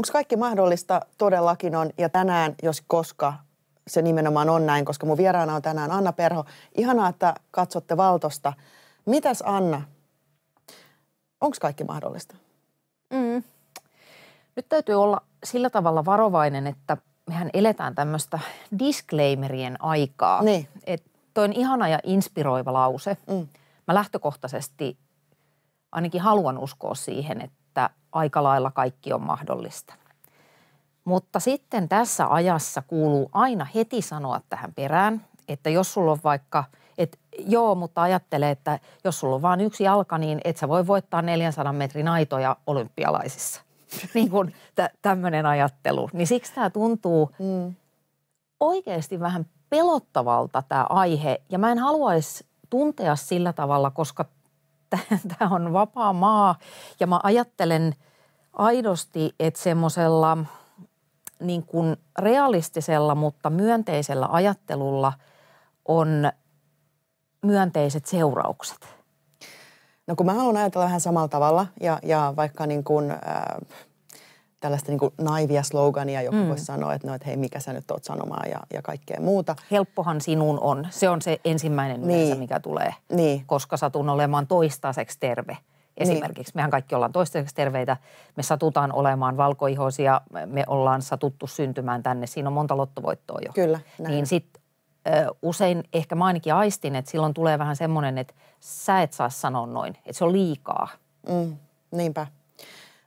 Onko kaikki mahdollista? Todellakin on. Ja tänään, jos koska, se nimenomaan on näin, koska mun vieraana on tänään Anna Perho. Ihanaa, että katsotte Valtosta. Mitäs Anna, onko kaikki mahdollista? Mm. Nyt täytyy olla sillä tavalla varovainen, että mehän eletään tämmöistä disclaimerien aikaa. Niin. Et toi on ihana ja inspiroiva lause. Mm. Mä lähtökohtaisesti ainakin haluan uskoa siihen, että aika lailla kaikki on mahdollista. Mutta sitten tässä ajassa kuuluu aina heti sanoa tähän perään, että jos sulla on vaikka, että joo, mutta ajattele, että jos sulla on vain yksi jalka, niin et sä voi voittaa 400 metrin aitoja olympialaisissa. niin kuin tä, tämmöinen ajattelu. Niin siksi tämä tuntuu mm. oikeasti vähän pelottavalta tämä aihe. Ja mä en haluaisi tuntea sillä tavalla, koska tämä on vapaa maa. Ja mä ajattelen aidosti, että semmoisella – niin kuin realistisella, mutta myönteisellä ajattelulla on myönteiset seuraukset? No kun mä haluan ajatella vähän samalla tavalla ja, ja vaikka niin kuin, äh, tällaista niin kuin naivia slogania, joku mm. voisi sanoa, että, no, että hei, mikä sä nyt oot sanomaan ja, ja kaikkea muuta. Helppohan sinun on. Se on se ensimmäinen niin. yleensä, mikä tulee, niin. koska satun olemaan toistaiseksi terve. Niin. Esimerkiksi niin. mehän kaikki ollaan toistaiseksi terveitä, me satutaan olemaan valkoihoisia, me ollaan satuttu syntymään tänne. Siinä on monta lottovoittoa jo. Kyllä. Niin näin. Niin sitten usein ehkä mä ainakin aistin, että silloin tulee vähän semmoinen, että sä et saa sanoa noin, että se on liikaa. Mm, niinpä.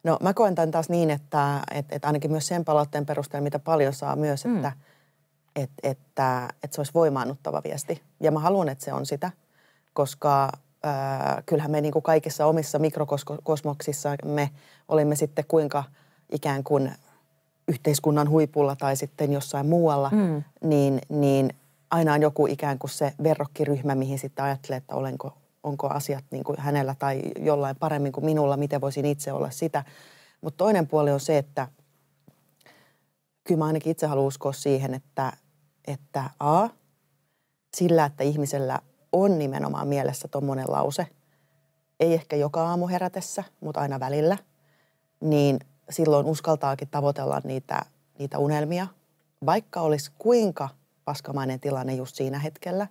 No mä koen tämän taas niin, että, että, että ainakin myös sen palautteen perusteella, mitä paljon saa myös, että, mm. että, että, että, että se olisi voimaannuttava viesti. Ja mä haluan, että se on sitä, koska kyllähän me niin kuin kaikissa omissa mikrokosmoksissamme olimme sitten kuinka ikään kuin yhteiskunnan huipulla tai sitten jossain muualla, mm. niin, niin aina on joku ikään kuin se verrokkiryhmä, mihin sitten ajattelee, että olenko, onko asiat niin kuin hänellä tai jollain paremmin kuin minulla, miten voisin itse olla sitä. Mutta toinen puoli on se, että kyllä mä ainakin itse haluan uskoa siihen, että, että A, sillä, että ihmisellä – on nimenomaan mielessä tuommoinen lause, ei ehkä joka aamu herätessä, mutta aina välillä, niin silloin uskaltaakin tavoitella niitä, niitä unelmia, vaikka olisi kuinka paskamainen tilanne just siinä hetkellä.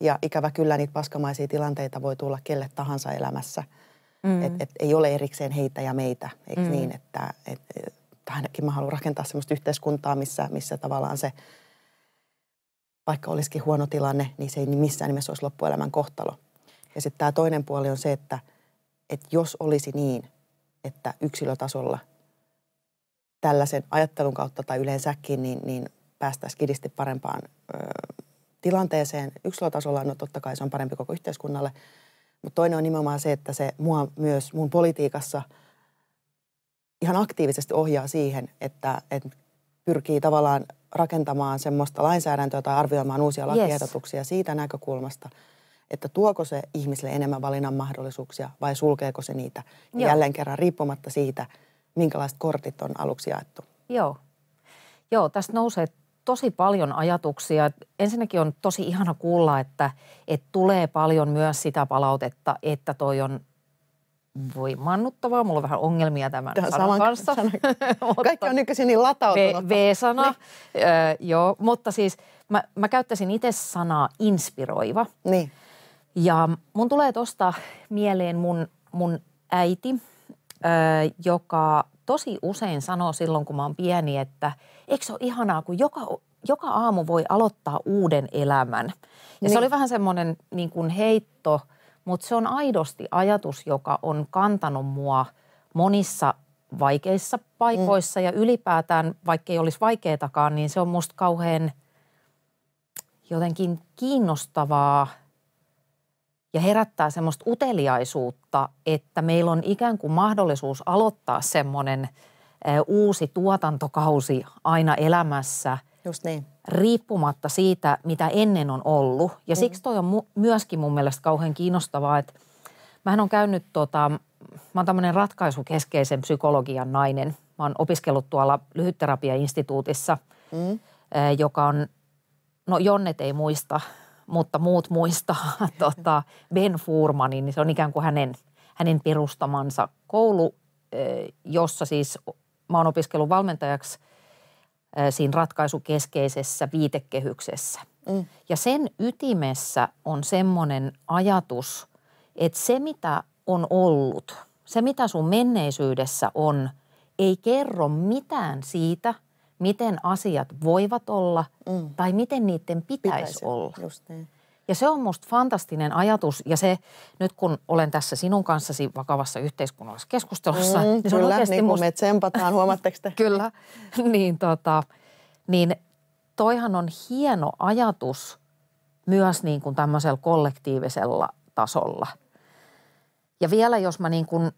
Ja ikävä kyllä niitä paskamaisia tilanteita voi tulla kelle tahansa elämässä. Mm. Et, et ei ole erikseen heitä ja meitä, eikö mm. niin? Että et, et, ainakin mä haluan rakentaa sellaista yhteiskuntaa, missä, missä tavallaan se – vaikka olisikin huono tilanne, niin se ei missään nimessä olisi loppuelämän kohtalo. Ja sitten tämä toinen puoli on se, että, että jos olisi niin, että yksilötasolla tällaisen ajattelun kautta tai yleensäkin, niin, niin päästäisiin kidisti parempaan ö, tilanteeseen yksilötasolla, no totta kai se on parempi koko yhteiskunnalle. Mutta toinen on nimenomaan se, että se mua myös mun politiikassa ihan aktiivisesti ohjaa siihen, että, että pyrkii tavallaan rakentamaan semmoista lainsäädäntöä tai arvioimaan uusia lakiehdotuksia yes. siitä näkökulmasta, että tuoko se ihmisille enemmän valinnan mahdollisuuksia vai sulkeeko se niitä. Joo. jälleen kerran riippumatta siitä, minkälaiset kortit on aluksi jaettu. Joo. Joo, tästä nousee tosi paljon ajatuksia. Ensinnäkin on tosi ihana kuulla, että, että tulee paljon myös sitä palautetta, että toi on voimannuttavaa. Mulla on vähän ongelmia tämän Tämä sanan, kanssa. Kaikki on nykyisin niin latautunut. V-sana, niin. öö, joo. Mutta siis mä, mä käyttäisin itse sanaa inspiroiva. Niin. Ja mun tulee tuosta mieleen mun, mun äiti, öö, joka tosi usein sanoo silloin, kun mä oon pieni, että eikö se ole ihanaa, kun joka, joka aamu voi aloittaa uuden elämän. Ja niin. se oli vähän semmoinen niin heitto – mutta se on aidosti ajatus, joka on kantanut mua monissa vaikeissa mm. paikoissa mm. ja ylipäätään, vaikka ei olisi vaikeatakaan, niin se on musta kauhean jotenkin kiinnostavaa ja herättää semmoista uteliaisuutta, että meillä on ikään kuin mahdollisuus aloittaa semmoinen uusi tuotantokausi aina elämässä – Just niin. Riippumatta siitä, mitä ennen on ollut. Ja mm. siksi toi on mu- myöskin mun mielestä kauhean kiinnostavaa, että mähän on käynyt tota, mä oon tämmöinen ratkaisukeskeisen psykologian nainen. Mä oon opiskellut tuolla lyhytterapiainstituutissa, mm. joka on, no Jonnet ei muista, mutta muut muistaa tota, Ben Furmanin, niin se on ikään kuin hänen, hänen perustamansa koulu, jossa siis mä oon opiskellut valmentajaksi – siinä ratkaisukeskeisessä viitekehyksessä. Mm. Ja sen ytimessä on semmoinen ajatus, että se mitä on ollut, se mitä sun menneisyydessä on, ei kerro mitään siitä, miten asiat voivat olla mm. tai miten niiden pitäisi, pitäisi olla. Just niin. Ja se on musta fantastinen ajatus ja se, nyt kun olen tässä sinun kanssasi vakavassa yhteiskunnallisessa keskustelussa. Mm, niin se kyllä, on niin kuin musta... me tsempataan, huomatteko te? kyllä, niin, tota, niin toihan on hieno ajatus myös niin kuin tämmöisellä kollektiivisella tasolla. Ja vielä jos mä niin kuin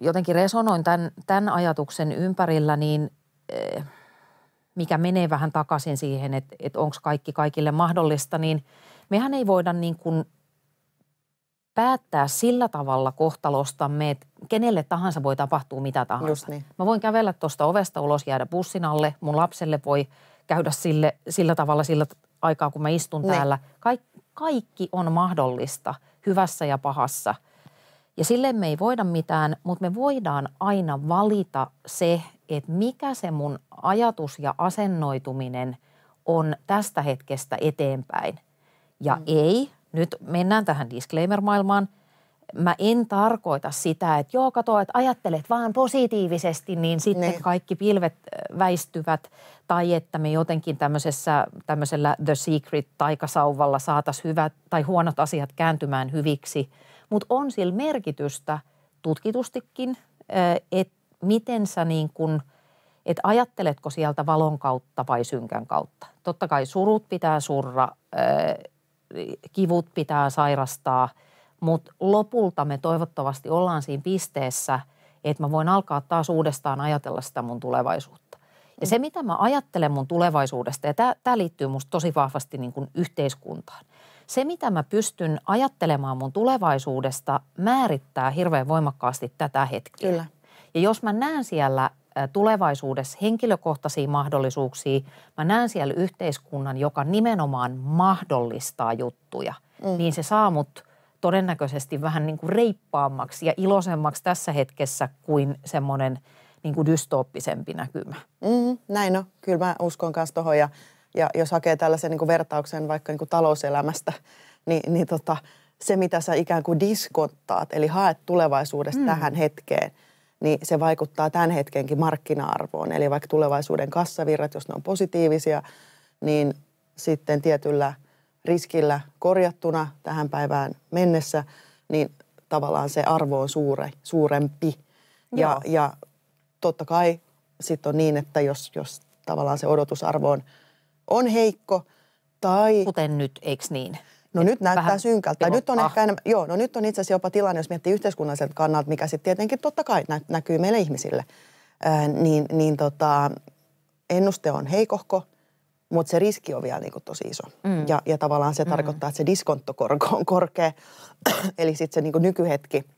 jotenkin resonoin tämän, tämän ajatuksen ympärillä, niin eh, mikä menee vähän takaisin siihen, että, että onko kaikki kaikille mahdollista, niin – mehän ei voida niin kuin päättää sillä tavalla kohtalostamme, että kenelle tahansa voi tapahtua mitä tahansa. Just niin. Mä voin kävellä tuosta ovesta ulos, jäädä bussin alle, mun lapselle voi käydä sille, sillä tavalla sillä aikaa, kun mä istun ne. Niin. täällä. Kaik, kaikki on mahdollista, hyvässä ja pahassa. Ja sille me ei voida mitään, mutta me voidaan aina valita se, että mikä se mun ajatus ja asennoituminen on tästä hetkestä eteenpäin. Ja mm. ei, nyt mennään tähän disclaimer-maailmaan. Mä en tarkoita sitä, että joo, kato, että ajattelet vaan positiivisesti, niin sitten ne. Niin. kaikki pilvet äh, väistyvät. Tai että me jotenkin tämmöisessä, tämmöisellä The Secret-taikasauvalla saataisiin hyvät tai huonot asiat kääntymään hyviksi. Mutta on sillä merkitystä tutkitustikin, äh, että miten sä niin kun, että ajatteletko sieltä valon kautta vai synkän kautta. Totta kai surut pitää surra, äh, kivut pitää sairastaa, mutta lopulta me toivottavasti ollaan siinä pisteessä, että mä voin alkaa taas uudestaan ajatella sitä mun tulevaisuutta. Ja se, mitä mä ajattelen mun tulevaisuudesta, ja tämä liittyy musta tosi vahvasti niin kuin yhteiskuntaan. Se, mitä mä pystyn ajattelemaan mun tulevaisuudesta, määrittää hirveän voimakkaasti tätä hetkeä. Kyllä. Ja jos mä näen siellä tulevaisuudessa henkilökohtaisia mahdollisuuksia. Mä näen siellä yhteiskunnan, joka nimenomaan mahdollistaa juttuja. Mm. Niin se saa mut todennäköisesti vähän niin kuin reippaammaksi ja iloisemmaksi tässä hetkessä kuin semmoinen niin kuin dystooppisempi näkymä. Mm, näin on. Kyllä mä uskon myös tuohon. Ja, ja jos hakee tällaisen niin kuin vertauksen vaikka niin kuin talouselämästä, niin, niin tota, se mitä sä ikään kuin diskonttaat, eli haet tulevaisuudesta mm. tähän hetkeen – niin se vaikuttaa tämän hetkenkin markkina-arvoon. Eli vaikka tulevaisuuden kassavirrat, jos ne on positiivisia, niin sitten tietyllä riskillä korjattuna tähän päivään mennessä, niin tavallaan se arvo on suure, suurempi. Ja, ja totta kai sitten on niin, että jos, jos tavallaan se odotusarvo on, on heikko tai... Kuten nyt, eikö niin? No nyt näyttää Vähän synkältä. Tai nyt on ehkä enemmän, joo, no nyt on itse asiassa jopa tilanne, jos miettii yhteiskunnalliselta kannalta, mikä sitten tietenkin totta kai nä- näkyy meille ihmisille. Äh, niin, niin tota, ennuste on heikohko, mutta se riski on vielä niinku tosi iso. Mm. Ja, ja tavallaan se mm. tarkoittaa, että se diskonttokorko on korkea. Eli sitten se niinku nykyhetki –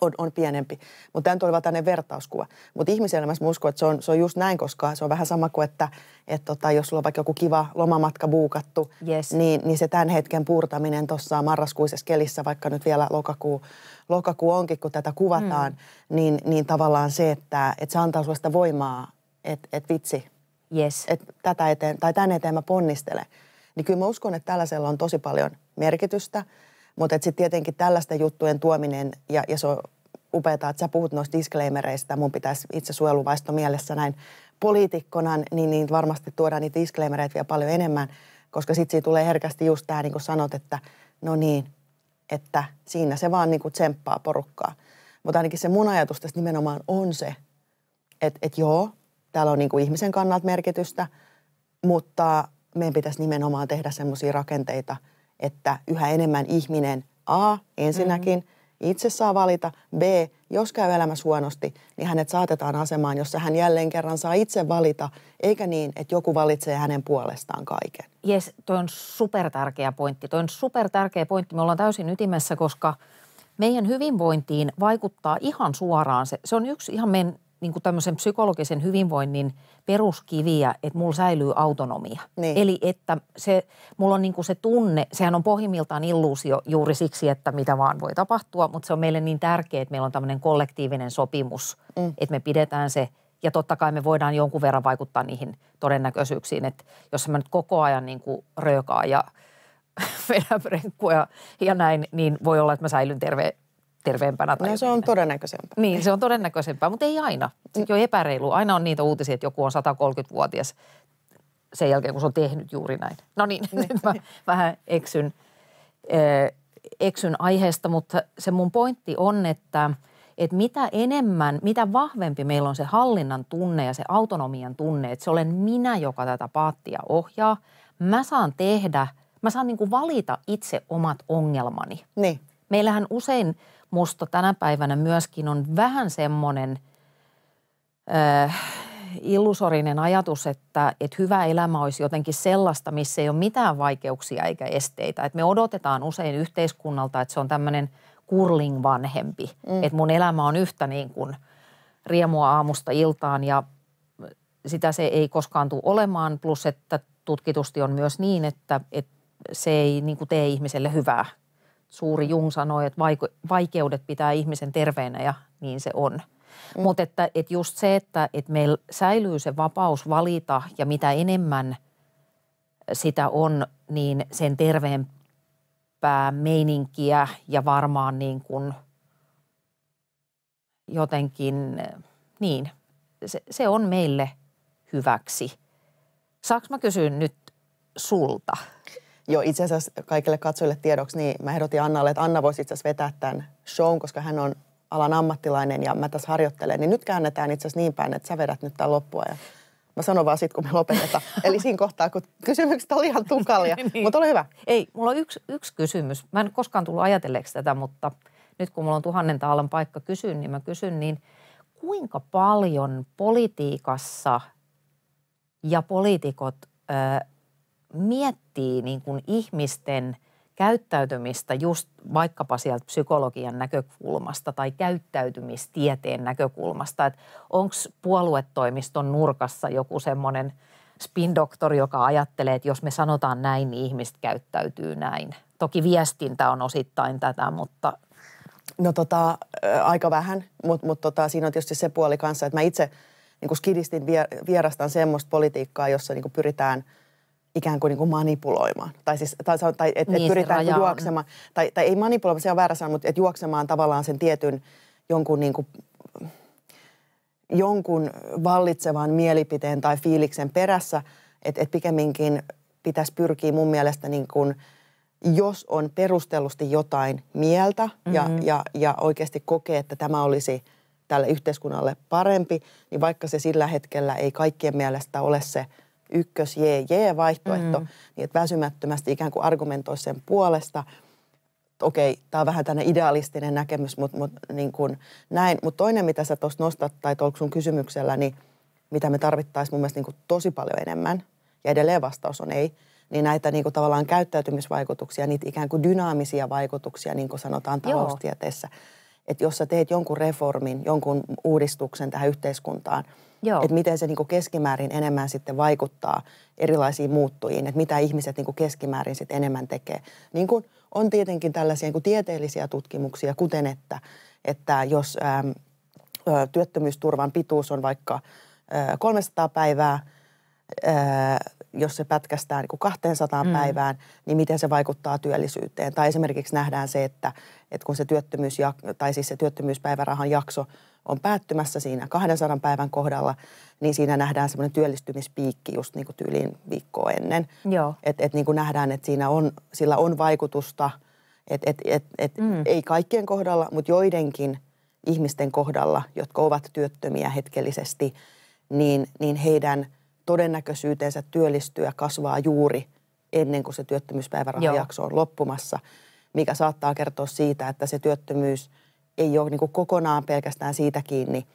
on, on pienempi. Mutta tämä oli vaan tämmöinen vertauskuva. Mutta ihmiselämässä uskon, että se on, se on just näin, koska se on vähän sama kuin, että et tota, jos sulla on vaikka joku kiva lomamatka buukattu, yes. niin, niin se tämän hetken puurtaminen tuossa marraskuisessa kelissä, vaikka nyt vielä lokakuu, lokakuu onkin, kun tätä kuvataan, mm. niin, niin tavallaan se, että et se antaa sinulle sitä voimaa, että et vitsi, yes. et tätä eteen, tai tämän eteen mä ponnistelen. Niin kyllä mä uskon, että tällaisella on tosi paljon merkitystä – mutta sitten tietenkin tällaisten juttujen tuominen, ja, ja se on upeaa, että sä puhut noista disclaimereista, mun pitäisi itse suojeluvaisto mielessä näin poliitikkona, niin, niin varmasti tuodaan niitä disclaimereita vielä paljon enemmän, koska sitten siitä tulee herkästi just tämä, niin kuin sanot, että no niin, että siinä se vaan niin kuin tsemppaa porukkaa. Mutta ainakin se mun ajatus tässä nimenomaan on se, että et joo, täällä on niin kuin ihmisen kannalta merkitystä, mutta meidän pitäisi nimenomaan tehdä semmoisia rakenteita – että yhä enemmän ihminen A ensinnäkin mm-hmm. itse saa valita, B jos käy elämässä huonosti, niin hänet saatetaan asemaan, jossa hän jälleen kerran saa itse valita, eikä niin, että joku valitsee hänen puolestaan kaiken. Jes, toi on supertärkeä pointti. Toi on supertärkeä pointti. Me ollaan täysin ytimessä, koska meidän hyvinvointiin vaikuttaa ihan suoraan. Se, se on yksi ihan meidän niin kuin tämmöisen psykologisen hyvinvoinnin peruskiviä, että mulla säilyy autonomia. Niin. Eli että se, mulla on niin kuin se tunne, sehän on pohjimmiltaan illuusio juuri siksi, että mitä vaan voi tapahtua, mutta se on meille niin tärkeää, että meillä on tämmöinen kollektiivinen sopimus, mm. että me pidetään se ja totta kai me voidaan jonkun verran vaikuttaa niihin todennäköisyyksiin, että jos mä nyt koko ajan niin kuin röökaan ja vedän ja, ja näin, niin voi olla, että mä säilyn terve terveempänä. Tai no se on todennäköisempää. Niin, se on todennäköisempää, mutta ei aina. Se on epäreilu. Aina on niitä uutisia, että joku on 130-vuotias sen jälkeen, kun se on tehnyt juuri näin. No niin, nyt mä niin. vähän eksyn, äh, eksyn aiheesta, mutta se mun pointti on, että että mitä enemmän, mitä vahvempi meillä on se hallinnan tunne ja se autonomian tunne, että se olen minä, joka tätä paattia ohjaa. Mä saan tehdä, mä saan niin kuin valita itse omat ongelmani. Niin. Meillähän usein musta tänä päivänä myöskin on vähän semmoinen äh, illusorinen ajatus, että, että hyvä elämä olisi jotenkin sellaista, missä ei ole mitään vaikeuksia eikä esteitä. Et me odotetaan usein yhteiskunnalta, että se on tämmöinen kurling vanhempi, mm. että mun elämä on yhtä niin kuin riemua aamusta iltaan ja sitä se ei koskaan tule olemaan, plus että tutkitusti on myös niin, että, että se ei niin kuin tee ihmiselle hyvää suuri Jung sanoi, että vaikeudet pitää ihmisen terveenä ja niin se on. Mm. Mutta että, että just se, että, että meillä säilyy se vapaus valita ja mitä enemmän sitä on, niin sen terveempää meininkiä ja varmaan niin kuin jotenkin, niin, se, se on meille hyväksi. Saanko mä kysyä nyt sulta? jo itse asiassa kaikille katsojille tiedoksi, niin mä ehdotin Annalle, että Anna voisi itse asiassa vetää tämän shown, koska hän on alan ammattilainen ja mä tässä harjoittelen. Niin nyt käännetään itse asiassa niin päin, että sä vedät nyt tämän loppua ja Mä sanon vaan sit, kun me lopetetaan. Eli siinä kohtaa, kun kysymykset oli ihan tukalia, niin. mutta ole hyvä. Ei, mulla on yksi, yksi kysymys. Mä en koskaan tullut ajatelleeksi tätä, mutta nyt kun mulla on tuhannen taalan paikka kysyn, niin mä kysyn, niin kuinka paljon politiikassa ja poliitikot äh, miettii niin kuin ihmisten käyttäytymistä just vaikkapa sieltä psykologian näkökulmasta tai käyttäytymistieteen näkökulmasta, että onko puoluetoimiston nurkassa joku semmoinen spin spindoktori, joka ajattelee, että jos me sanotaan näin, niin ihmiset käyttäytyy näin. Toki viestintä on osittain tätä, mutta No tota, aika vähän, mutta mut tota, siinä on tietysti se puoli kanssa, että mä itse niin skidistin vierastan semmoista politiikkaa, jossa niin pyritään – ikään kuin, niin kuin manipuloimaan. Tai, siis, tai, tai että niin, et pyritään niin juoksemaan, tai, tai ei manipuloimaan, se on väärä sana, mutta että juoksemaan tavallaan sen tietyn jonkun niin kuin, jonkun vallitsevan mielipiteen tai fiiliksen perässä, että et pikemminkin pitäisi pyrkiä mun mielestä niin kuin, jos on perustellusti jotain mieltä mm-hmm. ja, ja, ja oikeasti kokee, että tämä olisi tälle yhteiskunnalle parempi, niin vaikka se sillä hetkellä ei kaikkien mielestä ole se – ykkös JJ-vaihtoehto, mm. niin että väsymättömästi ikään kuin argumentoi sen puolesta. Okei, okay, tämä on vähän tämmöinen idealistinen näkemys, mutta mut, niin kuin näin. Mutta toinen, mitä sä tuossa nostat tai tuolla sun kysymyksellä, niin mitä me tarvittaisiin mun mielestä niin kuin tosi paljon enemmän, ja edelleen vastaus on ei, niin näitä niin kuin tavallaan käyttäytymisvaikutuksia, niitä ikään kuin dynaamisia vaikutuksia, niin kuin sanotaan taloustieteessä. Että jos sä teet jonkun reformin, jonkun uudistuksen tähän yhteiskuntaan – Joo. että miten se niin keskimäärin enemmän sitten vaikuttaa erilaisiin muuttujiin, että mitä ihmiset niin keskimäärin sitten enemmän tekee. Niin on tietenkin tällaisia niin tieteellisiä tutkimuksia, kuten että, että jos ää, työttömyysturvan pituus on vaikka ää, 300 päivää, ää, jos se pätkästään niin kuin 200 mm. päivään, niin miten se vaikuttaa työllisyyteen. Tai esimerkiksi nähdään se, että, että kun se työttömyys, tai siis se työttömyyspäivärahan jakso – on päättymässä siinä 200 päivän kohdalla, niin siinä nähdään semmoinen työllistymispiikki just niin kuin tyyliin viikkoa ennen. Joo. Et, et niin kuin nähdään, että siinä on, sillä on vaikutusta, että et, et, et mm. ei kaikkien kohdalla, mutta joidenkin ihmisten kohdalla, jotka ovat työttömiä hetkellisesti, niin, niin heidän todennäköisyytensä työllistyä kasvaa juuri ennen kuin se työttömyyspäivärahajakso on loppumassa, mikä saattaa kertoa siitä, että se työttömyys – ei ole niin kuin kokonaan pelkästään siitä kiinni,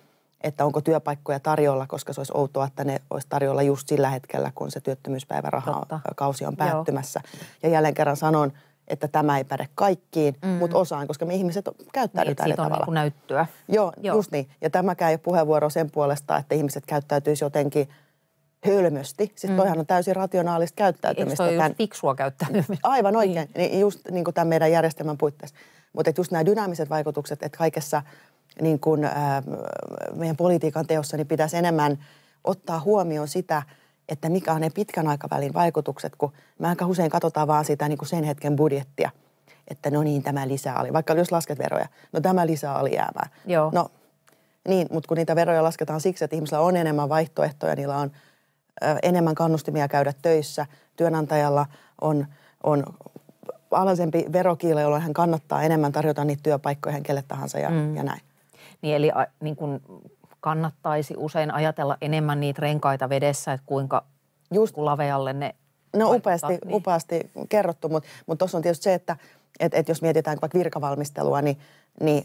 että onko työpaikkoja tarjolla, koska se olisi outoa, että ne olisi tarjolla just sillä hetkellä, kun se työttömyyspäivärahakausi on päättymässä. Joo. Ja jälleen kerran sanon, että tämä ei päde kaikkiin, mm. mutta osaan, koska me ihmiset käyttäytyy niin, eri niinku tavalla. Niin näyttöä. Joo, Joo, just niin. Ja tämäkään ei ole puheenvuoro sen puolesta, että ihmiset käyttäytyisi jotenkin hölmösti. Siis mm. toihan on täysin rationaalista käyttäytymistä. Eikö toi tämän... fiksua käyttäytymistä? Aivan oikein, niin. Niin just niin kuin tämän meidän järjestelmän puitteissa. Mutta just nämä dynaamiset vaikutukset, että kaikessa niin kun, ää, meidän politiikan teossa niin pitäisi enemmän ottaa huomioon sitä, että mikä on ne pitkän aikavälin vaikutukset, kun me aika usein katsotaan vaan sitä niin sen hetken budjettia, että no niin, tämä lisää oli, vaikka jos lasket veroja, no tämä lisää alijäämää. Joo. No niin, mutta kun niitä veroja lasketaan siksi, että ihmisillä on enemmän vaihtoehtoja, niillä on ö, enemmän kannustimia käydä töissä, työnantajalla on, on alhaisempi verokiila, jolloin hän kannattaa enemmän tarjota niitä työpaikkoja kelle tahansa ja, mm. ja näin. Niin eli a, niin kun kannattaisi usein ajatella enemmän niitä renkaita vedessä, että kuinka Just. Kun lavealle ne No upeasti, niin. upeasti kerrottu, mutta mut tuossa mut on tietysti se, että et, et jos mietitään vaikka virkavalmistelua, niin, niin,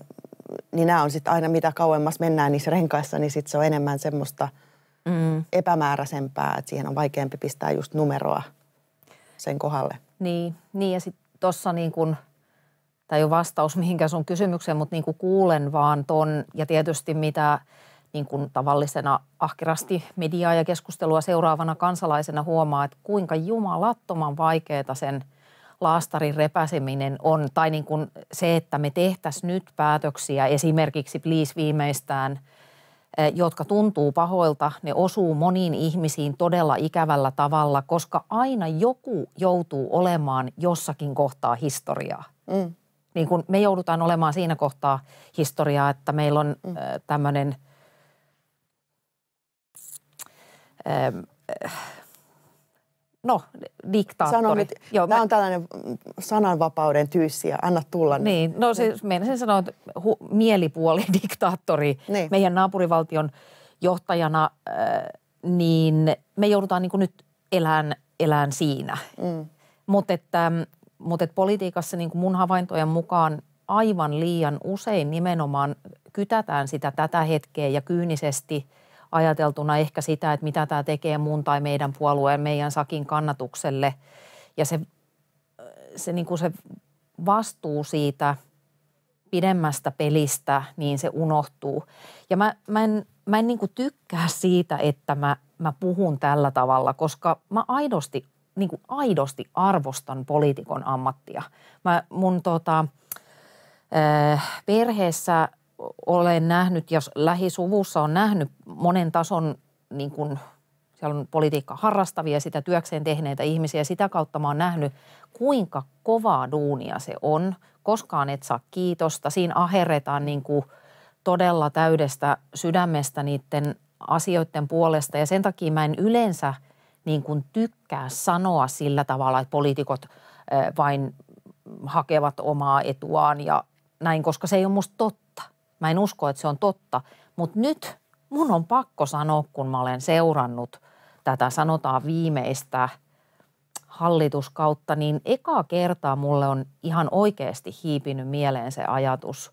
niin nämä on sitten aina mitä kauemmas mennään niissä renkaissa, niin sitten se on enemmän semmoista mm. epämääräisempää, että siihen on vaikeampi pistää just numeroa sen kohdalle. Niin, niin ja sitten tuossa niin kuin, tämä ei ole vastaus mihinkään sun kysymykseen, mutta niin kuin kuulen vaan ton ja tietysti mitä niin kuin tavallisena ahkerasti mediaa ja keskustelua seuraavana kansalaisena huomaa, että kuinka jumalattoman vaikeaa sen laastarin repäseminen on, tai niin kuin se, että me tehtäisiin nyt päätöksiä esimerkiksi please viimeistään – jotka tuntuu pahoilta, ne osuu moniin ihmisiin todella ikävällä tavalla, koska aina joku joutuu olemaan jossakin kohtaa historiaa. Mm. Niin kun me joudutaan olemaan siinä kohtaa historiaa, että meillä on mm. tämmöinen No, diktaattori. Sano, mit, Joo, tämä mä... on tällainen sananvapauden ja anna tulla. Niin, niin. no siis niin. sen sanoa, että hu, mielipuoli diktaattori niin. meidän naapurivaltion johtajana, äh, niin me joudutaan niin nyt elään, elään siinä. Mm. Mutta että, mut että politiikassa niin mun havaintojen mukaan aivan liian usein nimenomaan kytätään sitä tätä hetkeä ja kyynisesti – ajateltuna ehkä sitä, että mitä tämä tekee mun tai meidän puolueen, meidän sakin kannatukselle. Ja se, se, niin kuin se vastuu siitä pidemmästä pelistä, niin se unohtuu. Ja mä, mä en, mä en niin kuin tykkää siitä, että mä, mä puhun tällä tavalla, koska mä aidosti, niin kuin aidosti arvostan poliitikon ammattia. Mä, mun tota, äh, perheessä – olen nähnyt, jos lähisuvussa on nähnyt monen tason niin kuin siellä on politiikka harrastavia sitä työkseen tehneitä ihmisiä. Sitä kautta mä oon nähnyt, kuinka kovaa duunia se on. Koskaan et saa kiitosta. Siinä aherretaan niin kuin todella täydestä sydämestä niiden asioiden puolesta. Ja sen takia mä en yleensä niin kuin tykkää sanoa sillä tavalla, että poliitikot eh, vain hakevat omaa etuaan ja näin, koska se ei ole musta totta. Mä en usko, että se on totta, mutta nyt mun on pakko sanoa, kun mä olen seurannut tätä sanotaan viimeistä hallituskautta, niin ekaa kertaa mulle on ihan oikeasti hiipinyt mieleen se ajatus,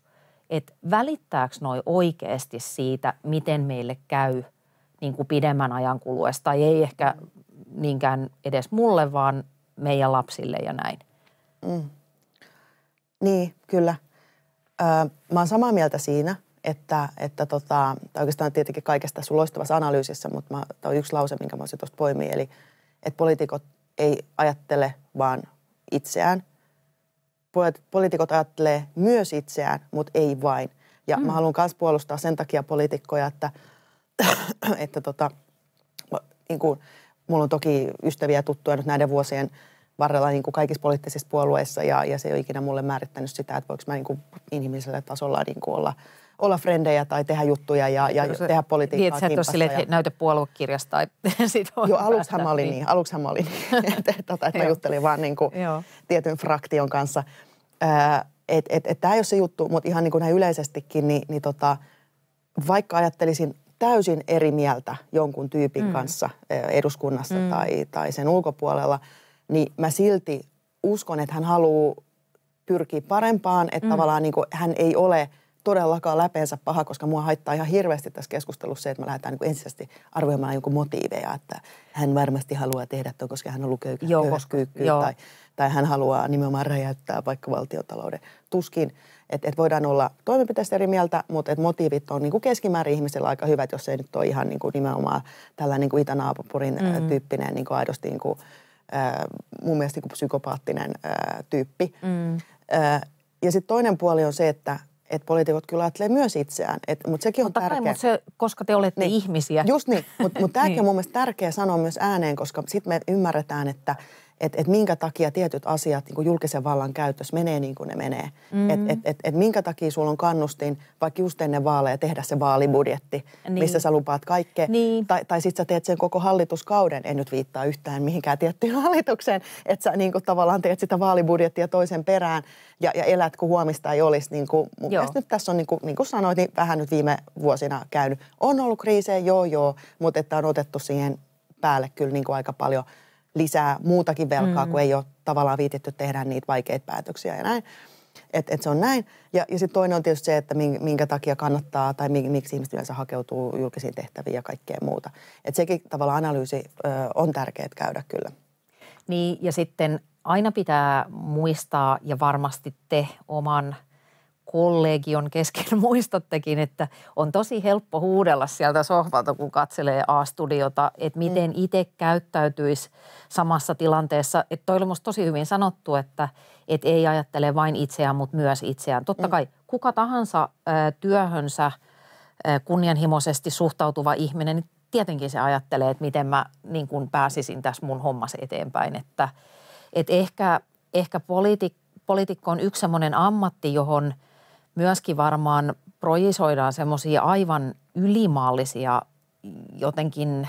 että välittääkö noi oikeasti siitä, miten meille käy niin kuin pidemmän ajan kuluessa, tai ei ehkä niinkään edes mulle, vaan meidän lapsille ja näin. Mm. Niin, kyllä mä oon samaa mieltä siinä, että, että tota, tai oikeastaan tietenkin kaikesta suloistavassa analyysissä, mutta tämä on yksi lause, minkä mä olisin tuosta poimia, eli että poliitikot ei ajattele vaan itseään. Poliitikot ajattelee myös itseään, mutta ei vain. Ja mm. mä haluan myös puolustaa sen takia poliitikkoja, että, että tota, niin kuin, mulla on toki ystäviä tuttuja nyt näiden vuosien – varrella niin kuin kaikissa poliittisissa puolueissa ja, ja se ei ole ikinä mulle määrittänyt sitä, että voiko mä niin kuin inhimillisellä tasolla niin kuin olla, olla frendejä tai tehdä juttuja ja, ja se, tehdä politiikkaa Niin, että sä et silleen, että ja... näytä puoluekirjasta. Joo, aluksi mä olin niin, aluksi mä olin niin, että, että tota, mä juttelin vaan niin kuin tietyn fraktion kanssa. Että et, et, tämä ei ole se juttu, mutta ihan niin kuin näin yleisestikin, niin, niin tota, vaikka ajattelisin täysin eri mieltä jonkun tyypin mm. kanssa eduskunnassa mm. tai, tai sen ulkopuolella – niin mä silti uskon, että hän haluaa pyrkiä parempaan, että mm. tavallaan niin kuin, hän ei ole todellakaan läpeensä paha, koska mua haittaa ihan hirveästi tässä keskustelussa se, että me lähdetään niin ensisijaisesti arvioimaan jonkun motiiveja, että hän varmasti haluaa tehdä tuon, koska hän on ollut köyhä, Tai, tai hän haluaa nimenomaan räjäyttää vaikka valtiotalouden. Tuskin, että et voidaan olla toimenpiteistä eri mieltä, mutta et motiivit on niin kuin keskimäärin ihmisillä aika hyvät, jos ei nyt ole ihan niin kuin nimenomaan tällainen niin kuin itä mm. tyyppinen niin kuin aidosti niin kuin, äh, mun mielestä niin psykopaattinen äh, tyyppi. Mm. Äh, ja sitten toinen puoli on se, että että poliitikot kyllä ajattelee myös itseään. Et, mutta sekin on tärkeää. mutta se, koska te olette niin, ihmisiä. Just niin, mutta mut tämäkin niin. on mun mielestä tärkeä sanoa myös ääneen, koska sitten me ymmärretään, että – että et minkä takia tietyt asiat niin julkisen vallan käytössä menee niin kuin ne menee. Mm-hmm. Että et, et, et minkä takia sulla on kannustin vaikka just ennen vaaleja tehdä se vaalibudjetti, niin. missä sä lupaat kaikkea. Niin. Tai, tai sitten sä teet sen koko hallituskauden, en nyt viittaa yhtään mihinkään tiettyyn hallitukseen, että sä niin kuin, tavallaan teet sitä vaalibudjettia toisen perään ja, ja elät kun huomista ei olisi. Niin kuin, mun nyt tässä on niin kuin, niin kuin sanoit, niin vähän nyt viime vuosina käynyt. On ollut kriisejä, joo joo, mutta että on otettu siihen päälle kyllä niin kuin aika paljon – lisää muutakin velkaa, mm. kun ei ole tavallaan viitetty tehdä niitä vaikeita päätöksiä ja näin. Et, et se on näin. Ja, ja sitten toinen on tietysti se, että minkä takia kannattaa tai miksi ihmiset yleensä hakeutuu julkisiin tehtäviin ja kaikkea muuta. Et sekin tavallaan analyysi ö, on tärkeää käydä kyllä. Niin ja sitten aina pitää muistaa ja varmasti te oman – kollegion kesken muistattekin, että on tosi helppo huudella sieltä sohvalta, kun katselee A-studiota, että mm. miten itse käyttäytyisi samassa tilanteessa. Että toi oli musta tosi hyvin sanottu, että et ei ajattele vain itseään, mutta myös itseään. Totta mm. kai kuka tahansa työhönsä kunnianhimoisesti suhtautuva ihminen, niin tietenkin se ajattelee, että miten mä niin kuin pääsisin tässä mun hommassa eteenpäin. Että et ehkä, ehkä poliitikko poliitikko on yksi semmoinen ammatti, johon – myöskin varmaan projisoidaan semmoisia aivan ylimaallisia jotenkin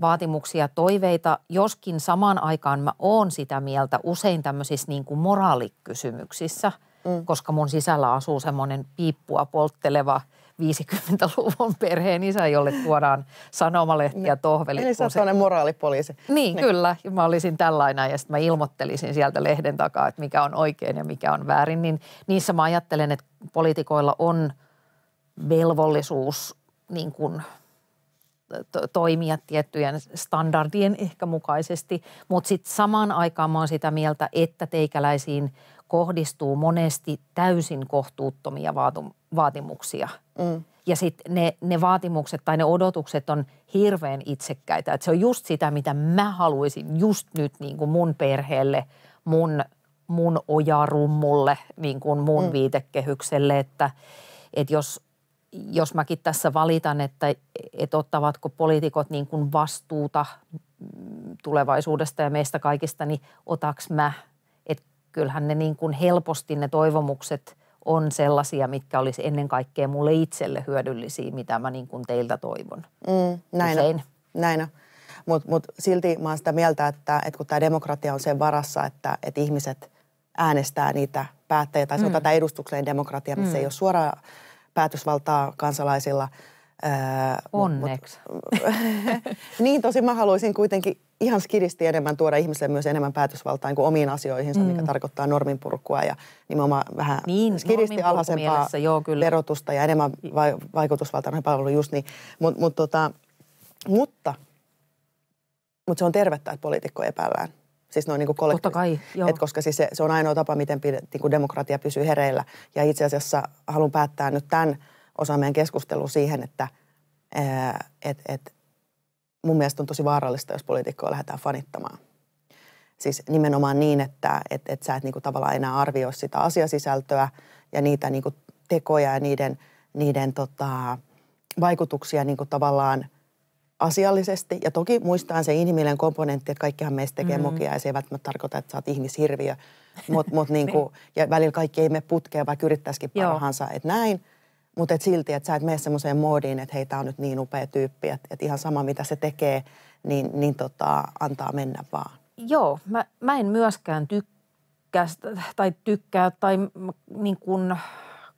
vaatimuksia, toiveita, joskin samaan aikaan mä oon sitä mieltä usein tämmöisissä niin kuin moraalikysymyksissä, mm. koska mun sisällä asuu semmoinen piippua poltteleva – 50-luvun perheen isä, jolle tuodaan sanomalehtiä, no, tohveli. Eli sä on moraalipoliisi. Niin, niin, kyllä. Mä olisin tällainen ja sitten mä ilmoittelisin sieltä lehden takaa, että mikä on oikein ja mikä on väärin. Niin niissä mä ajattelen, että poliitikoilla on velvollisuus niin kuin to- toimia tiettyjen standardien ehkä mukaisesti, mutta sitten samaan aikaan mä oon sitä mieltä, että teikäläisiin kohdistuu monesti täysin kohtuuttomia vaatimuksia – Mm. Ja sitten ne, ne vaatimukset tai ne odotukset on hirveän itsekkäitä. Et se on just sitä, mitä mä haluaisin just nyt niin kuin mun perheelle, mun, mun ojarummulle, niin kuin mun mm. viitekehykselle. Että et jos, jos mäkin tässä valitan, että et ottavatko poliitikot niin kuin vastuuta tulevaisuudesta ja meistä kaikista, niin otaks mä. Että kyllähän ne niin kuin helposti ne toivomukset – on sellaisia, mitkä olisi ennen kaikkea mulle itselle hyödyllisiä, mitä mä niin kuin teiltä toivon. Mm, näin On. Näin on. Mutta mut silti mä oon sitä mieltä, että, että kun tämä demokratia on sen varassa, että, että ihmiset äänestää niitä päättäjiä, tai se mm. on tätä edustukseen demokratia, missä niin mm. ei ole suoraa päätösvaltaa kansalaisilla – Ää, öö, Onneksi. niin, tosi mä haluaisin kuitenkin ihan skidisti enemmän tuoda ihmiselle myös enemmän päätösvaltaa niin kuin omiin asioihinsa, mm. mikä tarkoittaa norminpurkua ja nimenomaan vähän niin, skidisti alhaisempaa joo, kyllä. verotusta ja enemmän va- vaikutusvaltaa noihin palveluihin just niin. Mut, mut, tota, mutta, mutta se on tervettä, että poliitikko epäillään. Siis noin niin kuin Totta kai, joo. Et koska siis se, se on ainoa tapa, miten pide, niin kuin demokratia pysyy hereillä. Ja itse asiassa haluan päättää nyt tämän – osa meidän keskustelua siihen, että et, et, mun mielestä on tosi vaarallista, jos poliitikkoa lähdetään fanittamaan. Siis nimenomaan niin, että et, et sä et niinku tavallaan enää arvioi sitä asiasisältöä ja niitä niinku tekoja ja niiden, niiden tota, vaikutuksia niinku tavallaan asiallisesti. Ja toki muistaan se inhimillinen komponentti, että kaikkihan meistä tekee mm-hmm. mokia ja se ei välttämättä tarkoita, että sä oot ihmishirviö. Mut, mut niinku, niin. ja välillä kaikki ei mene putkeen, vaikka yrittäisikin parhaansa, että näin – mutta et silti, että sä et mene semmoiseen moodiin, että hei, tää on nyt niin upea tyyppi, että et ihan sama mitä se tekee, niin, niin tota, antaa mennä vaan. Joo, mä, mä en myöskään tykkää tai tykkää tai niin kun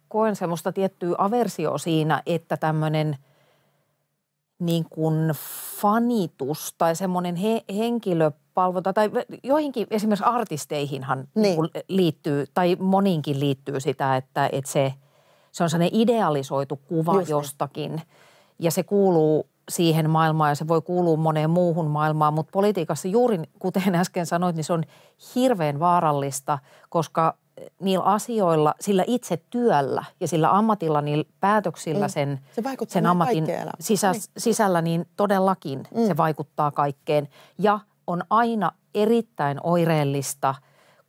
koen semmoista tiettyä aversioa siinä, että tämmöinen niin kuin fanitus tai semmoinen he, henkilöpalvonta tai joihinkin esimerkiksi artisteihinhan niin. niin liittyy tai moniinkin liittyy sitä, että, että se – se on sellainen idealisoitu kuva Just niin. jostakin. Niin. Ja se kuuluu siihen maailmaan ja se voi kuulua moneen muuhun maailmaan, mutta politiikassa juuri, kuten äsken sanoit, niin se on hirveän vaarallista, koska eh, niillä asioilla, sillä itse työllä ja sillä ammatilla, niillä päätöksillä mm. sen, se sen ammatin sisä, niin. sisällä, niin todellakin mm. se vaikuttaa kaikkeen. Ja on aina erittäin oireellista,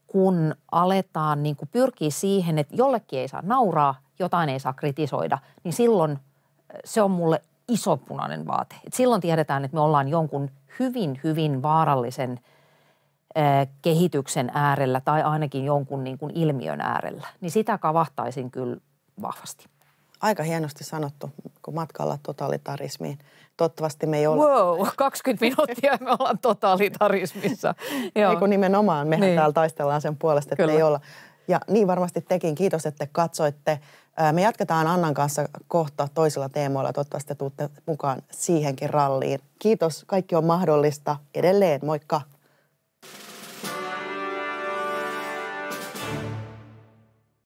kun aletaan niin pyrkiä siihen, että jollekin ei saa nauraa jotain ei saa kritisoida, niin silloin se on mulle iso punainen vaate. Et silloin tiedetään, että me ollaan jonkun hyvin, hyvin vaarallisen kehityksen äärellä tai ainakin jonkun niin kuin ilmiön äärellä. Niin sitä kavahtaisin kyllä vahvasti. Aika hienosti sanottu, kun matkalla totalitarismiin. Toivottavasti me ei ole. Wow, 20 minuuttia me ollaan totalitarismissa. Joo. Eiku kun nimenomaan, mehän niin. täällä taistellaan sen puolesta, että Kyllä. ei olla. Ja niin varmasti tekin. Kiitos, että katsoitte. Me jatketaan Annan kanssa kohta toisella teemoilla. Toivottavasti te tuutte mukaan siihenkin ralliin. Kiitos. Kaikki on mahdollista edelleen. Moikka!